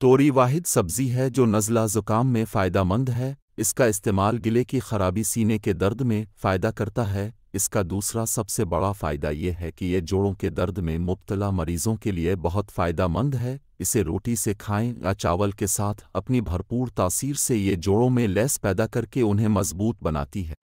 तोरी वाहिद सब्जी है जो नज़ला ज़ुकाम में फ़ायदामंद है इसका इस्तेमाल गिले की खराबी सीने के दर्द में फ़ायदा करता है इसका दूसरा सबसे बड़ा फ़ायदा यह है कि यह जोड़ों के दर्द में मुबतला मरीज़ों के लिए बहुत फ़ायदा मंद है इसे रोटी से खाएं या चावल के साथ अपनी भरपूर तासीर से ये जोड़ों में लेस पैदा करके उन्हें मजबूत बनाती है